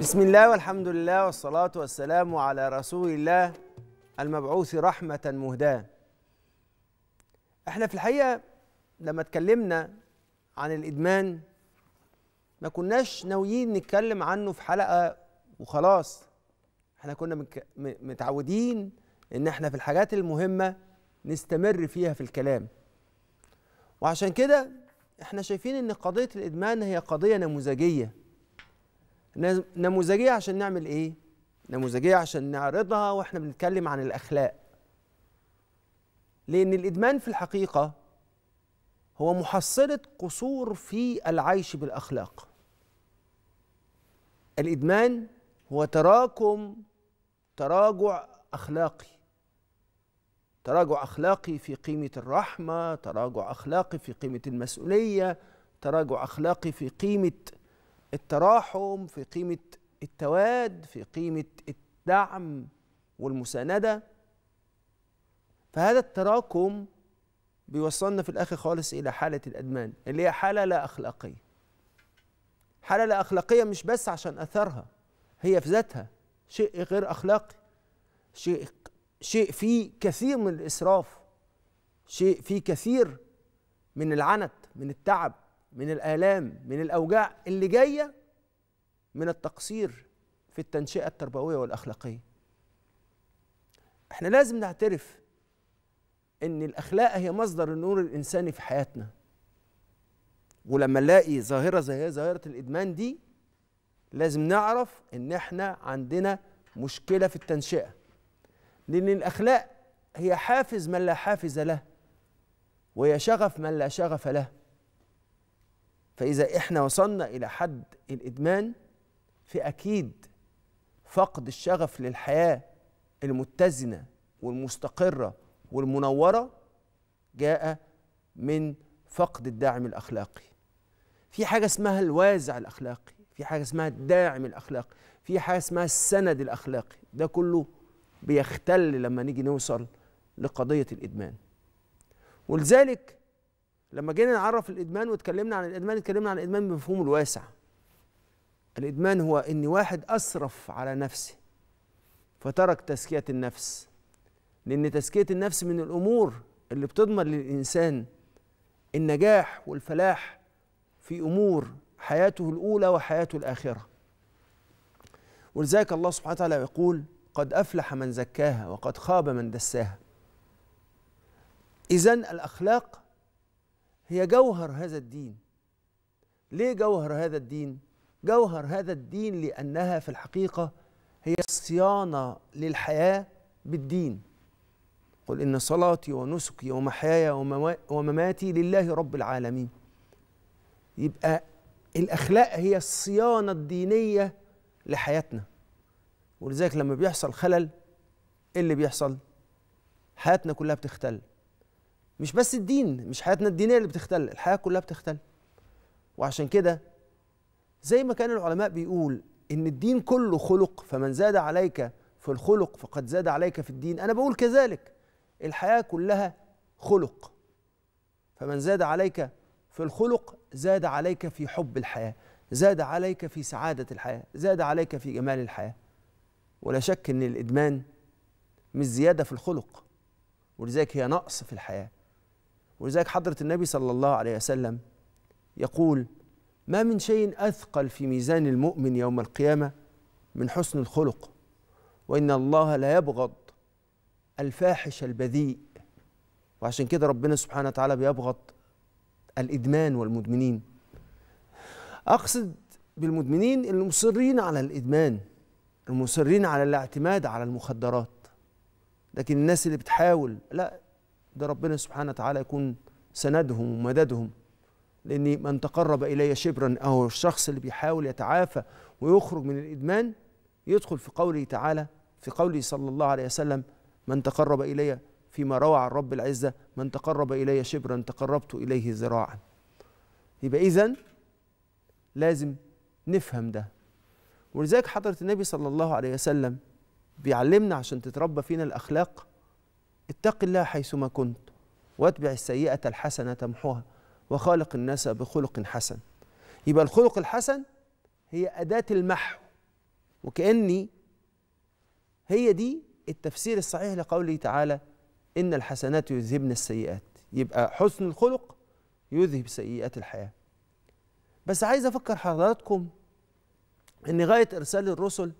بسم الله والحمد لله والصلاة والسلام على رسول الله المبعوث رحمة مهداة احنا في الحقيقة لما اتكلمنا عن الإدمان ما كناش ناويين نتكلم عنه في حلقة وخلاص احنا كنا متعودين ان احنا في الحاجات المهمة نستمر فيها في الكلام وعشان كده احنا شايفين ان قضية الإدمان هي قضية نموذجية نموذجيه عشان نعمل ايه نموذجيه عشان نعرضها واحنا بنتكلم عن الاخلاق لان الادمان في الحقيقه هو محصله قصور في العيش بالاخلاق الادمان هو تراكم تراجع اخلاقي تراجع اخلاقي في قيمه الرحمه تراجع اخلاقي في قيمه المسؤوليه تراجع اخلاقي في قيمه التراحم في قيمه التواد في قيمه الدعم والمسانده فهذا التراكم بيوصلنا في الاخر خالص الى حاله الادمان اللي هي حاله لا اخلاقيه حاله لا اخلاقيه مش بس عشان اثرها هي في ذاتها شيء غير اخلاقي شيء شيء فيه كثير من الاسراف شيء فيه كثير من العنت من التعب من الآلام من الأوجاع اللي جاية من التقصير في التنشئة التربوية والأخلاقية احنا لازم نعترف ان الأخلاق هي مصدر النور الإنساني في حياتنا ولما نلاقي ظاهرة زي ظاهرة الإدمان دي لازم نعرف ان احنا عندنا مشكلة في التنشئة لأن الأخلاق هي حافز من لا حافز له وهي شغف من لا شغف له فإذا إحنا وصلنا إلى حد الإدمان فأكيد فقد الشغف للحياة المتزنة والمستقرة والمنورة جاء من فقد الداعم الأخلاقي في حاجة اسمها الوازع الأخلاقي في حاجة اسمها الداعم الأخلاقي في حاجة اسمها السند الأخلاقي ده كله بيختل لما نيجي نوصل لقضية الإدمان ولذلك لما جينا نعرف الادمان واتكلمنا عن الادمان اتكلمنا عن الادمان بمفهومه الواسع الادمان هو ان واحد اسرف على نفسه فترك تزكيه النفس لان تزكيه النفس من الامور اللي بتضمن للانسان النجاح والفلاح في امور حياته الاولى وحياته الاخره ولذلك الله سبحانه وتعالى يقول قد افلح من زكاها وقد خاب من دساها اذا الاخلاق هي جوهر هذا الدين ليه جوهر هذا الدين جوهر هذا الدين لانها في الحقيقه هي صيانه للحياه بالدين قل ان صلاتي ونسكي ومحياي ومماتي لله رب العالمين يبقى الاخلاق هي الصيانه الدينيه لحياتنا ولذلك لما بيحصل خلل ايه اللي بيحصل حياتنا كلها بتختل مش بس الدين مش حياتنا الدينيه اللي بتختل الحياه كلها بتختل وعشان كده زي ما كان العلماء بيقول ان الدين كله خلق فمن زاد عليك في الخلق فقد زاد عليك في الدين انا بقول كذلك الحياه كلها خلق فمن زاد عليك في الخلق زاد عليك في حب الحياه زاد عليك في سعاده الحياه زاد عليك في جمال الحياه ولا شك ان الادمان مش زياده في الخلق ولذلك هي نقص في الحياه ولذلك حضرة النبي صلى الله عليه وسلم يقول ما من شيء أثقل في ميزان المؤمن يوم القيامة من حسن الخلق وإن الله لا يبغض الفاحش البذيء وعشان كده ربنا سبحانه وتعالى بيبغض الإدمان والمدمنين أقصد بالمدمنين المصرين على الإدمان المصرين على الاعتماد على المخدرات لكن الناس اللي بتحاول لا ده ربنا سبحانه وتعالى يكون سندهم ومددهم لأن من تقرب إلي شبرا أو الشخص اللي بيحاول يتعافى ويخرج من الإدمان يدخل في قوله تعالى في قوله صلى الله عليه وسلم من تقرب إلي فيما روى عن رب العزة من تقرب إلي شبرا تقربت إليه ذراعا يبقى إذا لازم نفهم ده ولذلك حضرة النبي صلى الله عليه وسلم بيعلمنا عشان تتربى فينا الأخلاق اتق الله حيثما كنت واتبع السيئة الحسنة تمحوها وخالق الناس بخلق حسن يبقى الخلق الحسن هي أداة المحو وكأني هي دي التفسير الصحيح لقوله تعالى إن الحسنات يذهبن السيئات يبقى حسن الخلق يذهب سيئات الحياة بس عايز أفكر حضراتكم إن غاية إرسال الرسل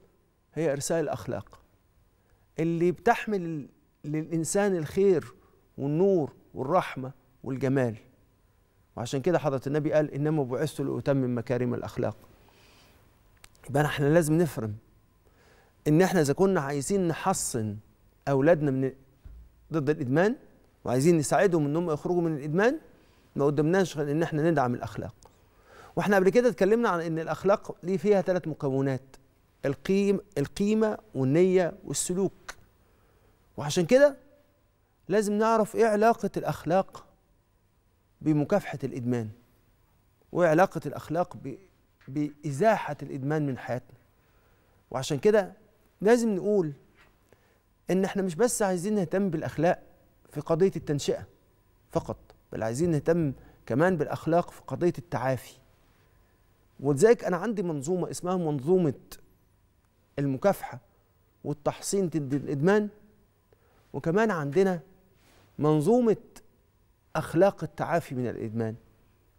هي إرسال الأخلاق اللي بتحمل للإنسان الخير والنور والرحمة والجمال وعشان كده حضرة النبي قال إنما بعثت لأتمم مكارم الأخلاق يبقى احنا لازم نفرم إن احنا إذا كنا عايزين نحصن أولادنا من ضد الإدمان وعايزين نساعدهم إنهم يخرجوا من الإدمان ما قدمناش غير إن احنا ندعم الأخلاق واحنا قبل كده اتكلمنا عن إن الأخلاق ليه فيها ثلاث مكونات القيم القيمة والنية والسلوك وعشان كده لازم نعرف ايه علاقة الأخلاق بمكافحة الإدمان وايه علاقة الأخلاق بإزاحة الإدمان من حياتنا وعشان كده لازم نقول إن احنا مش بس عايزين نهتم بالأخلاق في قضية التنشئة فقط بل عايزين نهتم كمان بالأخلاق في قضية التعافي ولذلك أنا عندي منظومة اسمها منظومة المكافحة والتحصين ضد الإدمان وكمان عندنا منظومة أخلاق التعافي من الإدمان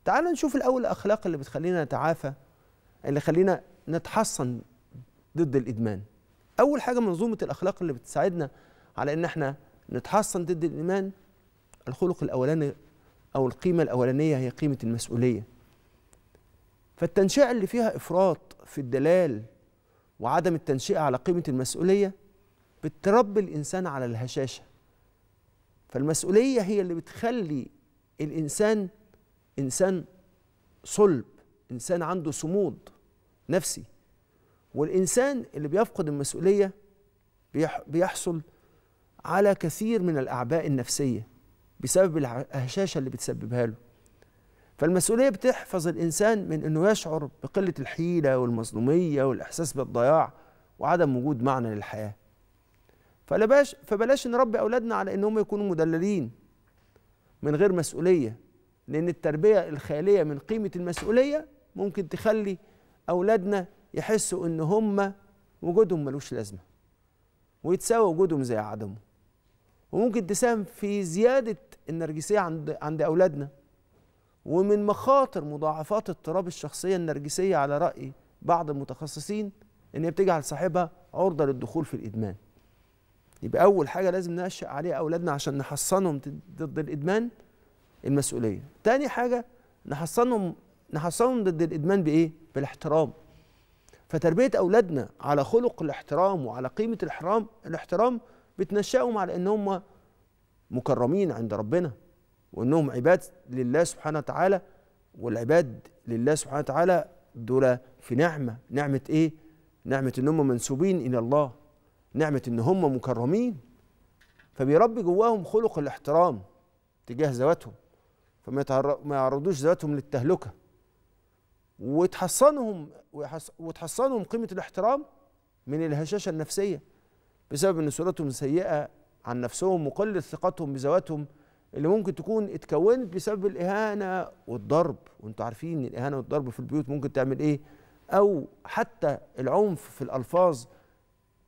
تعال نشوف الأول الأخلاق اللي بتخلينا نتعافى اللي خلينا نتحصن ضد الإدمان أول حاجة منظومة الأخلاق اللي بتساعدنا على إن إحنا نتحصن ضد الإدمان الخلق الأولاني أو القيمة الأولانية هي قيمة المسؤولية فالتنشئة اللي فيها إفراط في الدلال وعدم التنشئة على قيمة المسؤولية بتربي الانسان على الهشاشه فالمسؤوليه هي اللي بتخلي الانسان انسان صلب انسان عنده صمود نفسي والانسان اللي بيفقد المسؤوليه بيحصل على كثير من الاعباء النفسيه بسبب الهشاشه اللي بتسببها له فالمسؤوليه بتحفظ الانسان من انه يشعر بقله الحيله والمظلوميه والاحساس بالضياع وعدم وجود معنى للحياه فبلاش فبلاش نربي اولادنا على انهم يكونوا مدللين من غير مسؤوليه لان التربيه الخاليه من قيمه المسؤوليه ممكن تخلي اولادنا يحسوا ان هم وجودهم ملوش لازمه ويتساوى وجودهم زي عدمه وممكن تساهم في زياده النرجسيه عند عند اولادنا ومن مخاطر مضاعفات اضطراب الشخصيه النرجسيه على راي بعض المتخصصين ان هي بتجعل صاحبها عرضه للدخول في الادمان يبقى أول حاجة لازم ننشأ عليها أولادنا عشان نحصنهم ضد الإدمان المسؤولية تاني حاجة نحصنهم نحصنهم ضد الإدمان بإيه؟ بالاحترام فتربية أولادنا على خلق الاحترام وعلى قيمة الاحترام الاحترام بتنشأهم على إن هم مكرمين عند ربنا وإنهم عباد لله سبحانه وتعالى والعباد لله سبحانه وتعالى دول في نعمة نعمة إيه؟ نعمة إن هم منسوبين إلى الله نعمه ان هم مكرمين فبيربي جواهم خلق الاحترام تجاه ذواتهم فما ما يعرضوش ذواتهم للتهلكه وتحصنهم وتحصنهم قيمه الاحترام من الهشاشه النفسيه بسبب ان صورتهم سيئه عن نفسهم وقله ثقتهم بذواتهم اللي ممكن تكون اتكونت بسبب الاهانه والضرب وانتوا عارفين الاهانه والضرب في البيوت ممكن تعمل ايه او حتى العنف في الالفاظ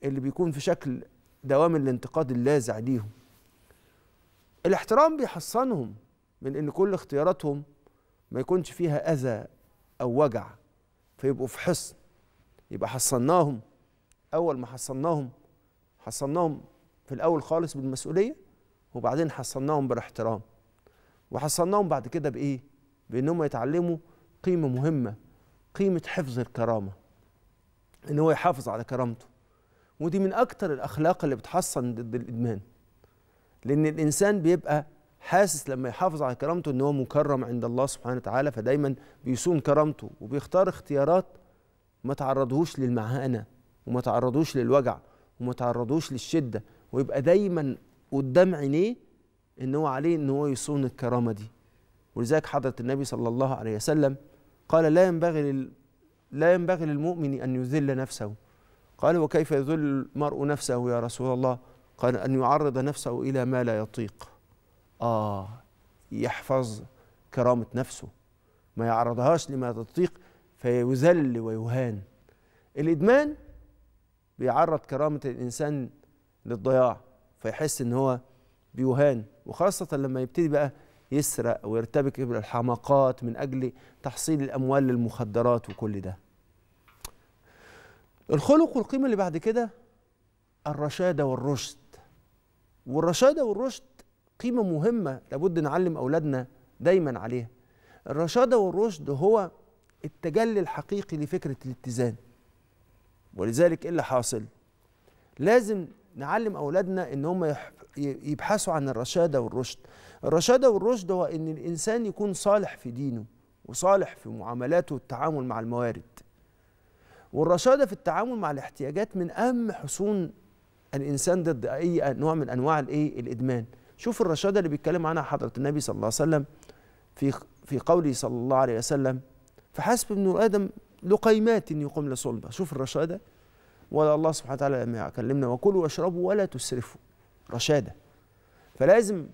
اللي بيكون في شكل دوام الانتقاد اللاذع ليهم الاحترام بيحصنهم من ان كل اختياراتهم ما يكونش فيها اذى او وجع فيبقوا في حصن يبقى حصناهم اول ما حصناهم حصناهم في الاول خالص بالمسؤوليه وبعدين حصناهم بالاحترام وحصناهم بعد كده بايه بانهم يتعلموا قيمه مهمه قيمه حفظ الكرامه ان هو يحافظ على كرامته ودي من اكتر الاخلاق اللي بتحصن ضد الادمان لان الانسان بيبقى حاسس لما يحافظ على كرامته ان هو مكرم عند الله سبحانه وتعالى فدايما بيصون كرامته وبيختار اختيارات ما تعرضهوش للمعانه وما تعرضوش للوجع وما تعرضوش للشده ويبقى دايما قدام عينيه ان هو عليه ان هو يصون الكرامه دي ولذلك حضره النبي صلى الله عليه وسلم قال لا ينبغي لل... لا ينبغي للمؤمن ان يذل نفسه قال وكيف يذل المرء نفسه يا رسول الله قال أن يعرض نفسه إلى ما لا يطيق آه يحفظ كرامة نفسه ما يعرضهاش لما تطيق فيذل ويهان الإدمان بيعرض كرامة الإنسان للضياع فيحس إن هو بيهان وخاصة لما يبتدي بقى يسرق ويرتبك إبر الحماقات من أجل تحصيل الأموال للمخدرات وكل ده الخلق والقيمة اللي بعد كده الرشادة والرشد والرشادة والرشد قيمة مهمة لابد نعلم أولادنا دايما عليها الرشادة والرشد هو التجلي الحقيقي لفكرة الاتزان ولذلك إيه اللي حاصل لازم نعلم أولادنا إن هم يبحثوا عن الرشادة والرشد الرشادة والرشد هو إن الإنسان يكون صالح في دينه وصالح في معاملاته والتعامل مع الموارد والرشادة في التعامل مع الاحتياجات من أهم حصون الإنسان ضد أي نوع من أنواع الإيه الإدمان شوف الرشادة اللي بيتكلم عنها حضرة النبي صلى الله عليه وسلم في في قوله صلى الله عليه وسلم فحسب ابن آدم لقيمات يقوم لصلبة شوف الرشادة ولا الله سبحانه وتعالى لما يكلمنا وكلوا واشربوا ولا تسرفوا رشادة فلازم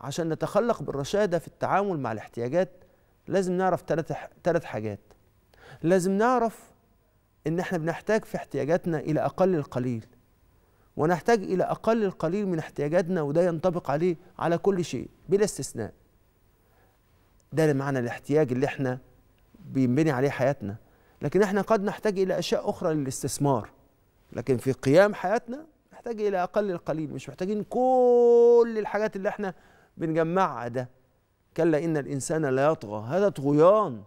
عشان نتخلق بالرشادة في التعامل مع الاحتياجات لازم نعرف ثلاث حاجات لازم نعرف ان احنا بنحتاج في احتياجاتنا الى اقل القليل ونحتاج الى اقل القليل من احتياجاتنا وده ينطبق عليه على كل شيء بلا استثناء ده معنى الاحتياج اللي احنا بينبني عليه حياتنا لكن احنا قد نحتاج الى اشياء اخرى للاستثمار لكن في قيام حياتنا نحتاج الى اقل القليل مش محتاجين كل الحاجات اللي احنا بنجمعها ده كلا ان الانسان لا يطغى هذا طغيان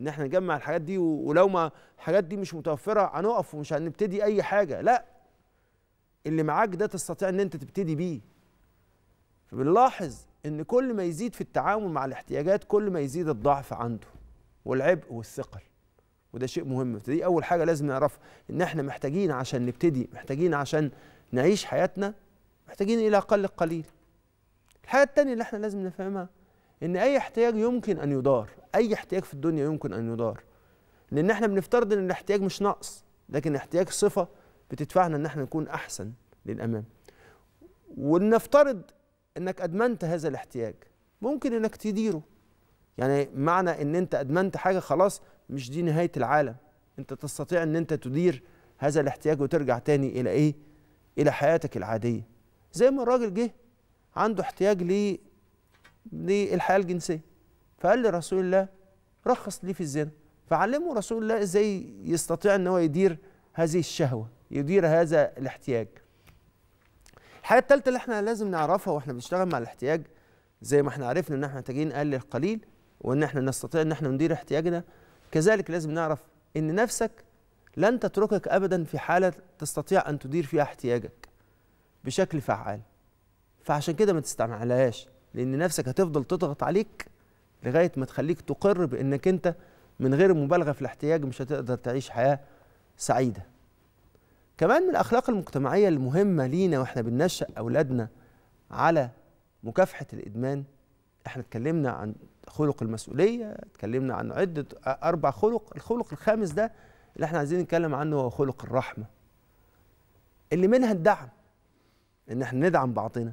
ان احنا نجمع الحاجات دي ولو ما الحاجات دي مش متوفره هنقف ومش هنبتدي اي حاجه لا اللي معاك ده تستطيع ان انت تبتدي بيه فبنلاحظ ان كل ما يزيد في التعامل مع الاحتياجات كل ما يزيد الضعف عنده والعبء والثقل وده شيء مهم فدي اول حاجه لازم نعرفها ان احنا محتاجين عشان نبتدي محتاجين عشان نعيش حياتنا محتاجين الى اقل القليل الحاجه التانية اللي احنا لازم نفهمها ان اي احتياج يمكن ان يدار اي احتياج في الدنيا يمكن ان يدار لان احنا بنفترض ان الاحتياج مش نقص لكن احتياج صفه بتدفعنا ان احنا نكون احسن للامام ولنفترض انك ادمنت هذا الاحتياج ممكن انك تديره يعني معنى ان انت ادمنت حاجه خلاص مش دي نهايه العالم انت تستطيع ان انت تدير هذا الاحتياج وترجع تاني الى ايه الى حياتك العاديه زي ما الراجل جه عنده احتياج للحياه الجنسيه فقال لرسول الله رخص لي في الزنا فعلمه رسول الله ازاي يستطيع ان هو يدير هذه الشهوه يدير هذا الاحتياج الحاجه الثالثه اللي احنا لازم نعرفها واحنا بنشتغل مع الاحتياج زي ما احنا عرفنا ان احنا محتاجين اقل القليل وان احنا نستطيع ان احنا ندير احتياجنا كذلك لازم نعرف ان نفسك لن تتركك ابدا في حاله تستطيع ان تدير فيها احتياجك بشكل فعال فعشان كده ما تستعملهاش لان نفسك هتفضل تضغط عليك لغايه ما تخليك تقر بانك انت من غير مبالغه في الاحتياج مش هتقدر تعيش حياه سعيده كمان من الاخلاق المجتمعيه المهمه لينا واحنا بننشأ اولادنا على مكافحه الادمان احنا اتكلمنا عن خلق المسؤوليه اتكلمنا عن عده اربع خلق الخلق الخامس ده اللي احنا عايزين نتكلم عنه هو خلق الرحمه اللي منها الدعم ان احنا ندعم بعضنا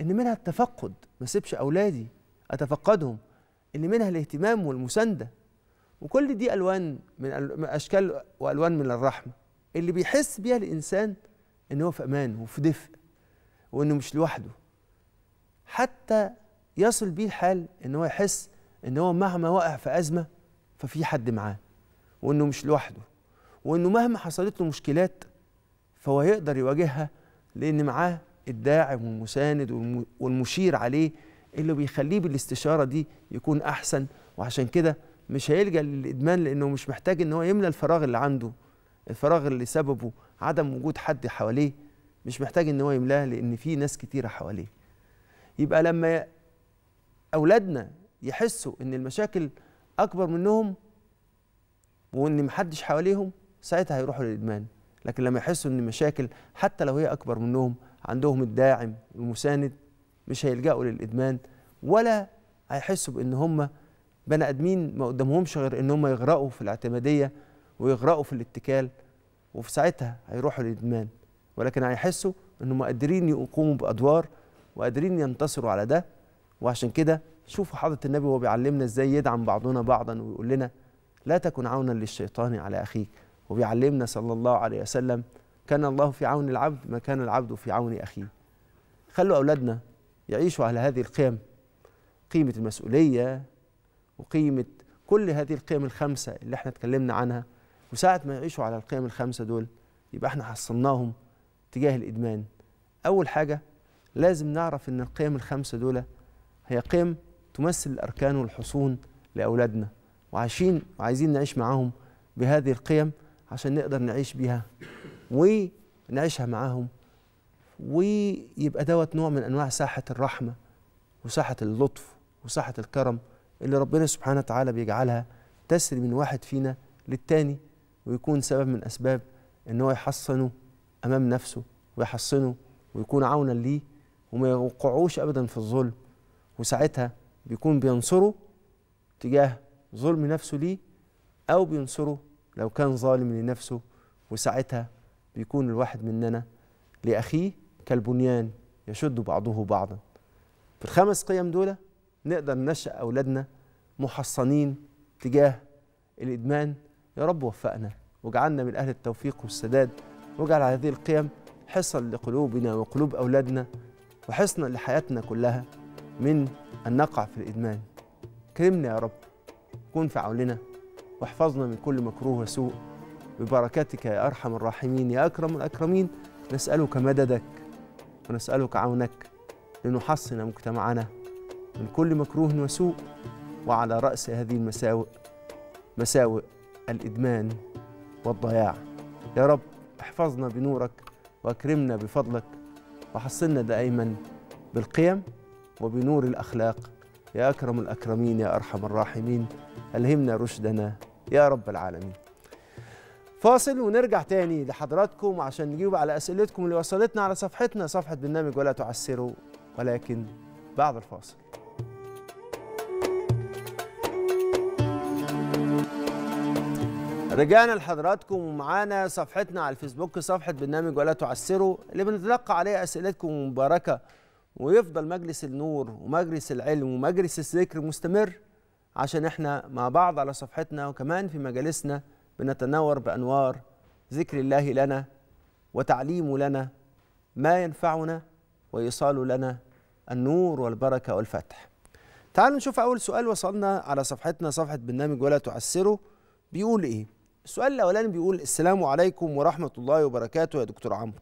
ان منها التفقد ما اسيبش اولادي اتفقدهم ان منها الاهتمام والمسانده وكل دي الوان من اشكال والوان من الرحمه اللي بيحس بيها الانسان ان هو في امان وفي دفء وانه مش لوحده حتى يصل بيه الحال ان هو يحس ان هو مهما وقع في ازمه ففي حد معاه وانه مش لوحده وانه مهما حصلت له مشكلات فهو هيقدر يواجهها لان معاه الداعم والمساند والمشير عليه اللي بيخليه بالاستشاره دي يكون احسن وعشان كده مش هيلجا للادمان لانه مش محتاج ان هو يملى الفراغ اللي عنده الفراغ اللي سببه عدم وجود حد حواليه مش محتاج ان هو يملاه لان في ناس كتيره حواليه يبقى لما اولادنا يحسوا ان المشاكل اكبر منهم وان محدش حواليهم ساعتها هيروحوا للادمان لكن لما يحسوا ان المشاكل حتى لو هي اكبر منهم عندهم الداعم المساند مش هيلجأوا للإدمان ولا هيحسوا بإن هم بني آدمين ما قدامهمش غير إن هم يغرقوا في الاعتمادية ويغرقوا في الاتكال وفي ساعتها هيروحوا للإدمان ولكن هيحسوا إن هم قادرين يقوموا بأدوار وقادرين ينتصروا على ده وعشان كده شوفوا حضرة النبي وهو بيعلمنا إزاي يدعم بعضنا بعضا ويقول لنا لا تكن عونا للشيطان على أخيك وبيعلمنا صلى الله عليه وسلم كان الله في عون العبد ما كان العبد في عون أخيه خلوا أولادنا يعيشوا على هذه القيم قيمة المسؤولية وقيمة كل هذه القيم الخمسة اللي احنا اتكلمنا عنها وساعة ما يعيشوا على القيم الخمسة دول يبقى احنا حصلناهم تجاه الإدمان أول حاجة لازم نعرف إن القيم الخمسة دول هي قيم تمثل الأركان والحصون لأولادنا وعايشين وعايزين نعيش معاهم بهذه القيم عشان نقدر نعيش بيها ونعيشها معاهم ويبقى دوت نوع من انواع ساحه الرحمه وساحه اللطف وساحه الكرم اللي ربنا سبحانه وتعالى بيجعلها تسري من واحد فينا للتاني ويكون سبب من اسباب ان هو يحصنه امام نفسه ويحصنه ويكون عونا ليه وما يوقعوش ابدا في الظلم وساعتها بيكون بينصره تجاه ظلم نفسه ليه او بينصره لو كان ظالم لنفسه وساعتها بيكون الواحد مننا لأخيه كالبنيان يشد بعضه بعضا في الخمس قيم دول نقدر ننشأ أولادنا محصنين تجاه الإدمان يا رب وفقنا واجعلنا من أهل التوفيق والسداد واجعل هذه القيم حصن لقلوبنا وقلوب أولادنا وحصنا لحياتنا كلها من أن نقع في الإدمان كرمنا يا رب كن في عوننا واحفظنا من كل مكروه وسوء ببركاتك يا أرحم الراحمين يا أكرم الأكرمين نسألك مددك ونسألك عونك لنحصن مجتمعنا من كل مكروه وسوء وعلى رأس هذه المساوئ مساوئ الإدمان والضياع يا رب احفظنا بنورك واكرمنا بفضلك وحصنا دائما بالقيم وبنور الأخلاق يا أكرم الأكرمين يا أرحم الراحمين ألهمنا رشدنا يا رب العالمين فاصل ونرجع تاني لحضراتكم عشان نجيب على أسئلتكم اللي وصلتنا على صفحتنا صفحة برنامج ولا تعسروا ولكن بعد الفاصل رجعنا لحضراتكم ومعانا صفحتنا على الفيسبوك صفحة برنامج ولا تعسروا اللي بنتلقى عليها أسئلتكم المباركة ويفضل مجلس النور ومجلس العلم ومجلس الذكر مستمر عشان احنا مع بعض على صفحتنا وكمان في مجالسنا بنتناور بانوار ذكر الله لنا وتعليمه لنا ما ينفعنا ويصال لنا النور والبركه والفتح. تعالوا نشوف اول سؤال وصلنا على صفحتنا صفحه برنامج ولا تعسره بيقول ايه؟ السؤال الاولاني بيقول السلام عليكم ورحمه الله وبركاته يا دكتور عمرو.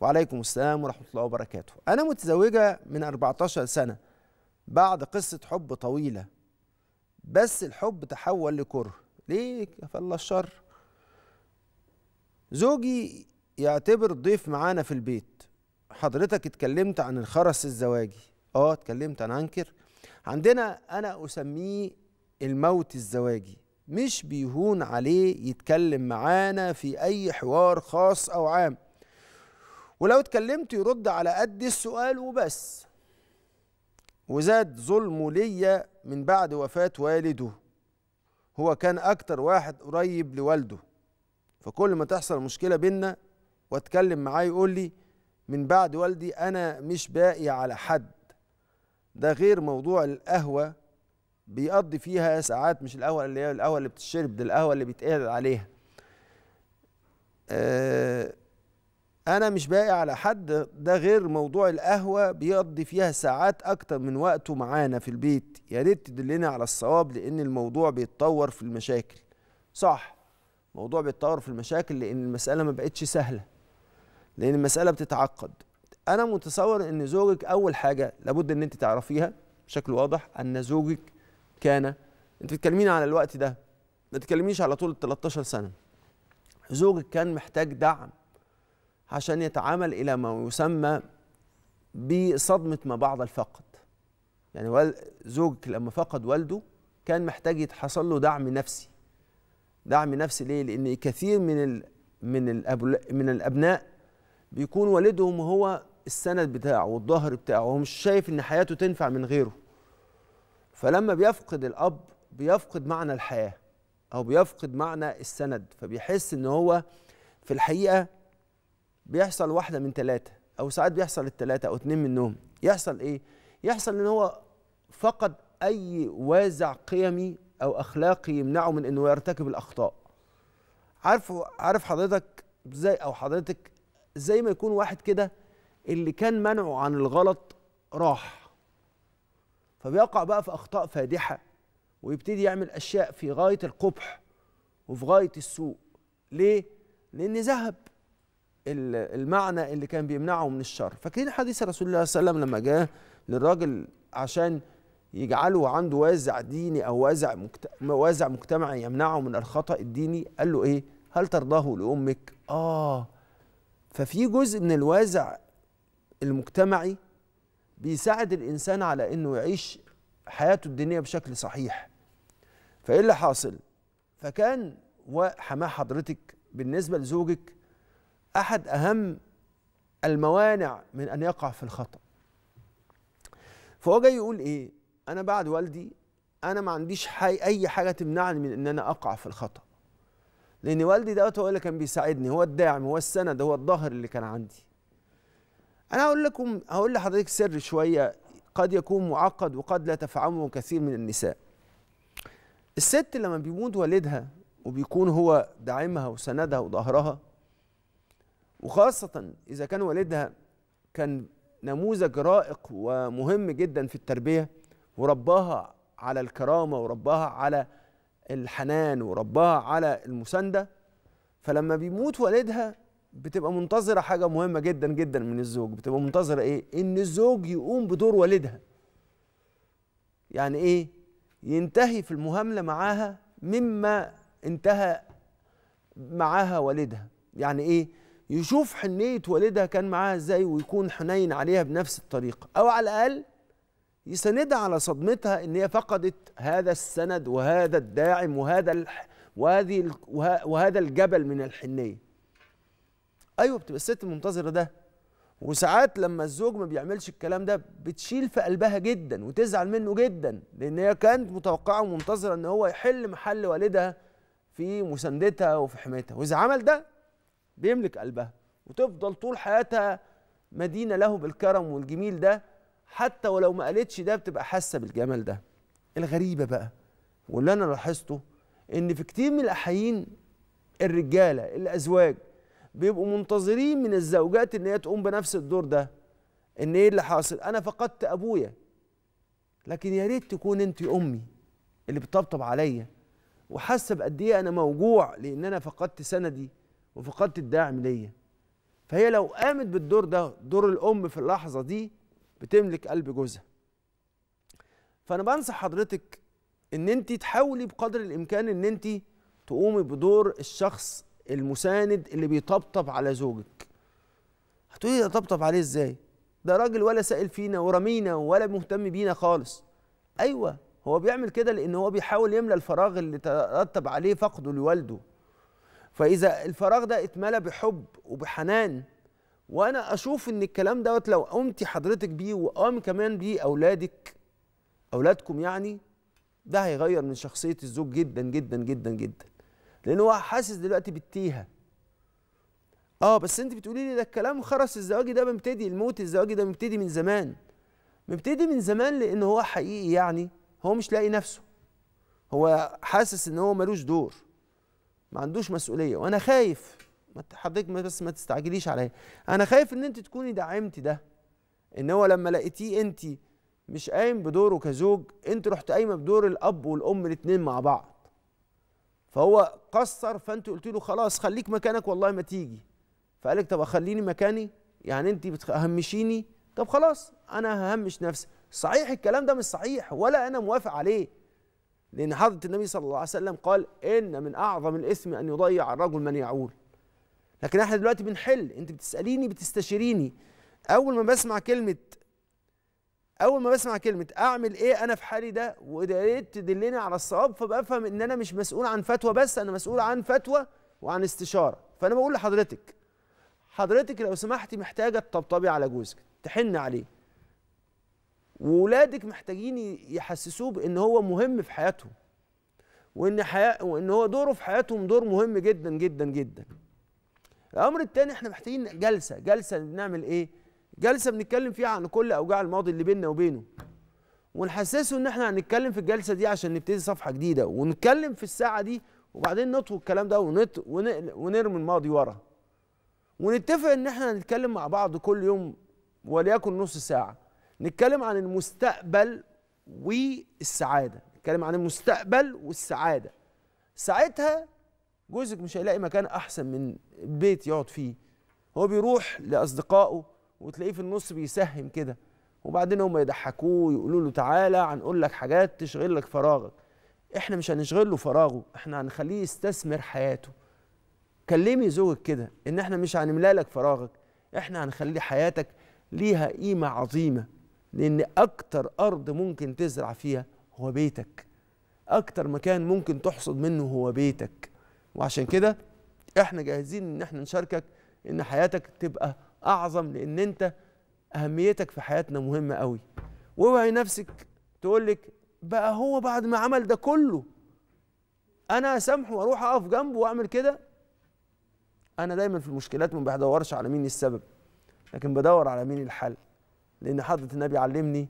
وعليكم السلام ورحمة الله وبركاته أنا متزوجة من 14 سنة بعد قصة حب طويلة بس الحب تحول لكره ليه فالله الشر زوجي يعتبر ضيف معانا في البيت حضرتك اتكلمت عن الخرس الزواجي اه اتكلمت انا انكر عندنا انا اسميه الموت الزواجي مش بيهون عليه يتكلم معانا في اي حوار خاص او عام ولو اتكلمت يرد على قد السؤال وبس وزاد ظلمه ليا من بعد وفاة والده هو كان أكتر واحد قريب لوالده فكل ما تحصل مشكلة بينا واتكلم معاه يقول لي من بعد والدي أنا مش باقي على حد ده غير موضوع القهوة بيقضي فيها ساعات مش القهوة اللي هي القهوة اللي بتشرب ده القهوة اللي بيتقعد عليها آه انا مش باقي على حد ده غير موضوع القهوه بيقضي فيها ساعات اكتر من وقته معانا في البيت يا ريت تدلنا على الصواب لان الموضوع بيتطور في المشاكل صح الموضوع بيتطور في المشاكل لان المساله ما بقتش سهله لان المساله بتتعقد انا متصور ان زوجك اول حاجه لابد ان انت تعرفيها بشكل واضح ان زوجك كان انت بتتكلميني على الوقت ده ما تتكلميش على طول 13 سنه زوجك كان محتاج دعم عشان يتعامل إلى ما يسمى بصدمة ما بعد الفقد يعني زوجك لما فقد والده كان محتاج يتحصل له دعم نفسي دعم نفسي ليه لأن كثير من ال من من الأبناء بيكون والدهم هو السند بتاعه والظهر بتاعه هو مش شايف إن حياته تنفع من غيره فلما بيفقد الأب بيفقد معنى الحياة أو بيفقد معنى السند فبيحس إن هو في الحقيقة بيحصل واحده من ثلاثه او ساعات بيحصل الثلاثه او اتنين منهم يحصل ايه يحصل ان هو فقد اي وازع قيمي او اخلاقي يمنعه من انه يرتكب الاخطاء عارف عارف حضرتك زي او حضرتك زي ما يكون واحد كده اللي كان منعه عن الغلط راح فبيقع بقى في اخطاء فادحه ويبتدي يعمل اشياء في غايه القبح وفي غايه السوء ليه لان ذهب المعنى اللي كان بيمنعه من الشر فاكرين حديث رسول الله صلى الله عليه وسلم لما جاه للراجل عشان يجعله عنده وازع ديني او وازع وازع مجتمعي يمنعه من الخطا الديني قال له ايه هل ترضاه لامك اه ففي جزء من الوازع المجتمعي بيساعد الانسان على انه يعيش حياته الدينيه بشكل صحيح فايه اللي حاصل فكان وحماه حضرتك بالنسبه لزوجك احد اهم الموانع من ان يقع في الخطا فهو جاي يقول ايه انا بعد والدي انا ما عنديش حي اي حاجه تمنعني من ان انا اقع في الخطا لان والدي دوت هو اللي كان بيساعدني هو الداعم هو السند هو الظهر اللي كان عندي انا هقول لكم هقول لحضرتك سر شويه قد يكون معقد وقد لا تفهمه كثير من النساء الست لما بيموت والدها وبيكون هو داعمها وسندها وظهرها وخاصة إذا كان والدها كان نموذج رائق ومهم جدا في التربية ورباها على الكرامة ورباها على الحنان ورباها على المساندة فلما بيموت والدها بتبقى منتظرة حاجة مهمة جدا جدا من الزوج بتبقى منتظرة إيه؟ إن الزوج يقوم بدور والدها يعني إيه؟ ينتهي في المهاملة معاها مما انتهى معاها والدها يعني إيه؟ يشوف حنية والدها كان معاها ازاي ويكون حنين عليها بنفس الطريقة أو على الأقل يساندها على صدمتها إن هي فقدت هذا السند وهذا الداعم وهذا الح... وهذه وهذا الجبل من الحنية أيوة بتبقى الست المنتظرة ده وساعات لما الزوج ما بيعملش الكلام ده بتشيل في قلبها جدا وتزعل منه جدا لان هي كانت متوقعه ومنتظره ان هو يحل محل والدها في مساندتها وفي حمايتها واذا عمل ده بيملك قلبها وتفضل طول حياتها مدينه له بالكرم والجميل ده حتى ولو ما قالتش ده بتبقى حاسه بالجمال ده الغريبه بقى واللي انا لاحظته ان في كتير من الاحيين الرجاله الازواج بيبقوا منتظرين من الزوجات ان هي تقوم بنفس الدور ده ان ايه اللي حاصل انا فقدت ابويا لكن يا ريت تكون انت امي اللي بتطبطب عليا وحاسه بقد ايه انا موجوع لان انا فقدت سندي وفقدت الداعم ليا فهي لو قامت بالدور ده دور الام في اللحظه دي بتملك قلب جوزها فانا بنصح حضرتك ان انت تحاولي بقدر الامكان ان انت تقومي بدور الشخص المساند اللي بيطبطب على زوجك هتقولي ده طبطب عليه ازاي ده راجل ولا سائل فينا ورمينا ولا مهتم بينا خالص ايوه هو بيعمل كده لان هو بيحاول يملى الفراغ اللي ترتب عليه فقده لوالده فاذا الفراغ ده اتملى بحب وبحنان وانا اشوف ان الكلام دوت لو قمتي حضرتك بيه وقام كمان بيه اولادك اولادكم يعني ده هيغير من شخصيه الزوج جدا جدا جدا جدا لان هو حاسس دلوقتي بالتيهه اه بس انت بتقولي لي ده الكلام خرس الزواجي ده مبتدي الموت الزواجي ده مبتدي من زمان مبتدي من زمان لان هو حقيقي يعني هو مش لاقي نفسه هو حاسس ان هو ملوش دور ما عندوش مسؤوليه وانا خايف حضرتك بس ما تستعجليش عليا انا خايف ان انت تكوني دعمتي ده ان هو لما لقيتيه انت مش قايم بدوره كزوج انت رحت قايمه بدور الاب والام الاثنين مع بعض فهو قصر فانت قلت له خلاص خليك مكانك والله ما تيجي فقال لك طب خليني مكاني يعني انت بتهمشيني طب خلاص انا ههمش نفسي صحيح الكلام ده مش صحيح ولا انا موافق عليه لأن حضرة النبي صلى الله عليه وسلم قال إن من أعظم الإثم أن يضيع الرجل من يعول لكن احنا دلوقتي بنحل انت بتساليني بتستشيريني اول ما بسمع كلمه اول ما بسمع كلمه اعمل ايه انا في حالي ده وإذا ريت تدلني على الصواب فبفهم ان انا مش مسؤول عن فتوى بس انا مسؤول عن فتوى وعن استشاره فانا بقول لحضرتك حضرتك لو سمحتي محتاجه تطبطبي على جوزك تحن عليه وولادك محتاجين يحسسوه بان هو مهم في حياتهم وان حياة وان هو دوره في حياتهم دور مهم جدا جدا جدا الامر الثاني احنا محتاجين جلسه جلسه بنعمل ايه جلسه بنتكلم فيها عن كل اوجاع الماضي اللي بيننا وبينه ونحسسه ان احنا هنتكلم في الجلسه دي عشان نبتدي صفحه جديده ونتكلم في الساعه دي وبعدين نطوي الكلام ده ونت ون... ونرمي الماضي ورا ونتفق ان احنا هنتكلم مع بعض كل يوم وليكن نص ساعه نتكلم عن المستقبل والسعادة نتكلم عن المستقبل والسعادة ساعتها جوزك مش هيلاقي مكان أحسن من بيت يقعد فيه هو بيروح لأصدقائه وتلاقيه في النص بيسهم كده وبعدين هم يضحكوه يقولوا له تعالى هنقول لك حاجات تشغل لك فراغك احنا مش هنشغل له فراغه احنا هنخليه يستثمر حياته كلمي زوجك كده ان احنا مش هنملى لك فراغك احنا هنخلي حياتك ليها قيمه عظيمه لأن أكتر أرض ممكن تزرع فيها هو بيتك أكتر مكان ممكن تحصد منه هو بيتك وعشان كده إحنا جاهزين إن إحنا نشاركك إن حياتك تبقى أعظم لأن أنت أهميتك في حياتنا مهمة قوي واوعي نفسك تقول لك بقى هو بعد ما عمل ده كله أنا أسامحه وأروح أقف جنبه وأعمل كده أنا دايما في المشكلات ما بدورش على مين السبب لكن بدور على مين الحل لأن حضرة النبي علمني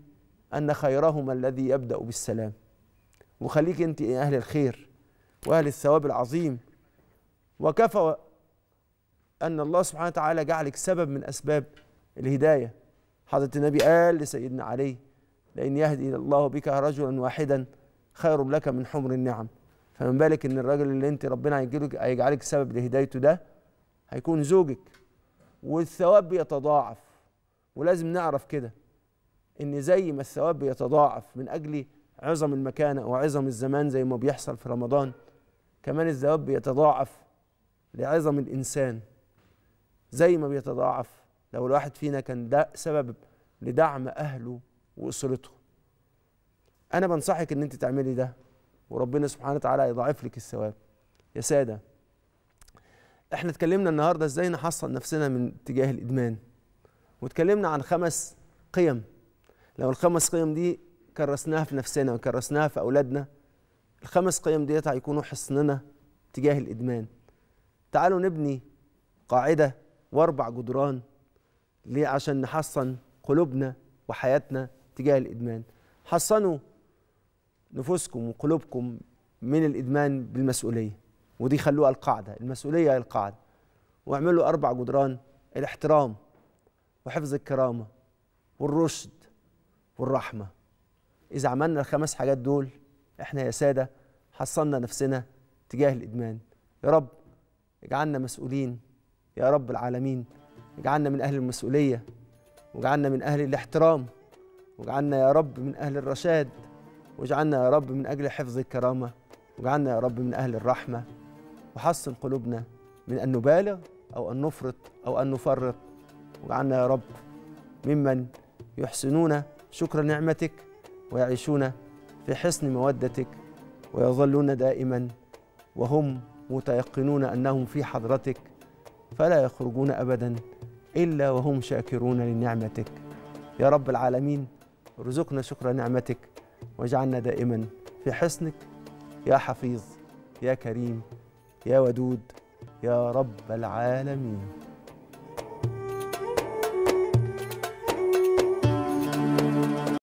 أن خيرهما الذي يبدأ بالسلام وخليك أنت يا أهل الخير وأهل الثواب العظيم وكفى أن الله سبحانه وتعالى جعلك سبب من أسباب الهداية حضرة النبي قال لسيدنا علي لأن يهدي الله بك رجلا واحدا خير لك من حمر النعم فمن بالك ان الراجل اللي انت ربنا هيجعلك سبب لهدايته ده هيكون زوجك والثواب بيتضاعف ولازم نعرف كده ان زي ما الثواب بيتضاعف من اجل عظم المكانه وعظم الزمان زي ما بيحصل في رمضان كمان الثواب بيتضاعف لعظم الانسان زي ما بيتضاعف لو الواحد فينا كان ده سبب لدعم اهله واسرته انا بنصحك ان انت تعملي ده وربنا سبحانه وتعالى يضاعف لك الثواب يا ساده احنا اتكلمنا النهارده ازاي نحصن نفسنا من اتجاه الادمان واتكلمنا عن خمس قيم لو الخمس قيم دي كرسناها في نفسنا وكرسناها في أولادنا الخمس قيم ديت هيكونوا حصننا تجاه الإدمان تعالوا نبني قاعدة وأربع جدران ليه عشان نحصن قلوبنا وحياتنا تجاه الإدمان حصنوا نفوسكم وقلوبكم من الإدمان بالمسؤولية ودي خلوها القاعدة المسؤولية هي القاعدة واعملوا أربع جدران الاحترام وحفظ الكرامه والرشد والرحمه اذا عملنا الخمس حاجات دول احنا يا ساده حصلنا نفسنا تجاه الادمان يا رب اجعلنا مسؤولين يا رب العالمين اجعلنا من اهل المسؤوليه واجعلنا من اهل الاحترام واجعلنا يا رب من اهل الرشاد واجعلنا يا رب من اجل حفظ الكرامه واجعلنا يا رب من اهل الرحمه وحصن قلوبنا من ان نبالغ او ان نفرط او ان نفرط واجعلنا يا رب ممن يحسنون شكر نعمتك ويعيشون في حسن مودتك ويظلون دائما وهم متيقنون انهم في حضرتك فلا يخرجون ابدا الا وهم شاكرون لنعمتك يا رب العالمين ارزقنا شكر نعمتك واجعلنا دائما في حسنك يا حفيظ يا كريم يا ودود يا رب العالمين